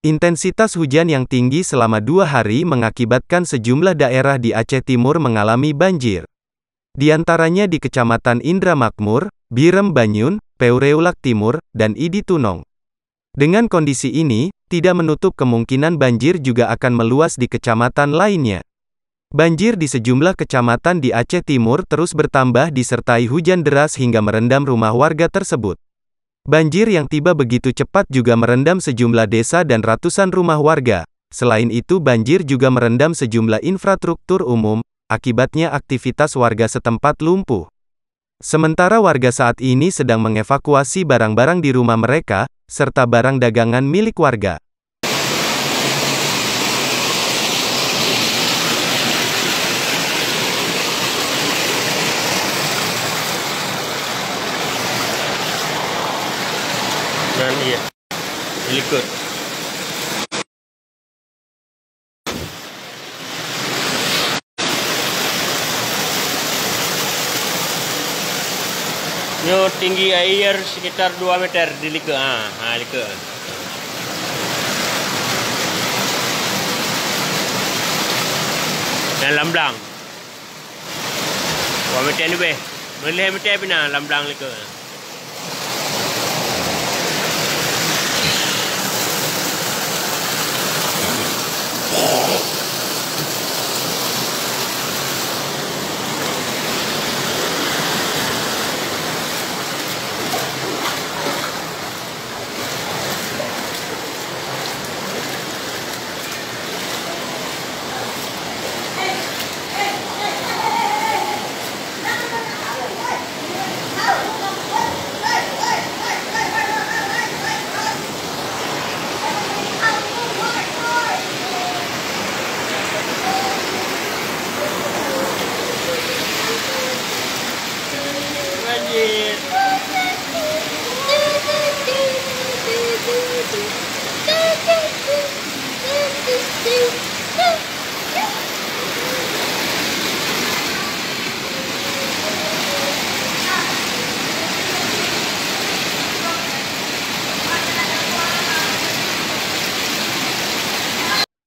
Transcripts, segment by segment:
Intensitas hujan yang tinggi selama dua hari mengakibatkan sejumlah daerah di Aceh Timur mengalami banjir. Di antaranya di Kecamatan Indramakmur, Birem Banyun, Peureulak Timur, dan Idi Tunong. Dengan kondisi ini, tidak menutup kemungkinan banjir juga akan meluas di kecamatan lainnya. Banjir di sejumlah kecamatan di Aceh Timur terus bertambah disertai hujan deras hingga merendam rumah warga tersebut. Banjir yang tiba begitu cepat juga merendam sejumlah desa dan ratusan rumah warga. Selain itu banjir juga merendam sejumlah infrastruktur umum, akibatnya aktivitas warga setempat lumpuh. Sementara warga saat ini sedang mengevakuasi barang-barang di rumah mereka, serta barang dagangan milik warga. dan ia ikut Yo tinggi air sekitar 2 meter di liga. Ha, ha liga. Dan lamblang. 2 meter ni be. Boleh meter pina lamblang liga.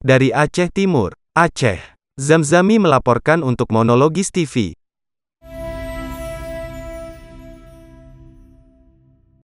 Dari Aceh Timur, Aceh. Zamzami melaporkan untuk Monologis TV.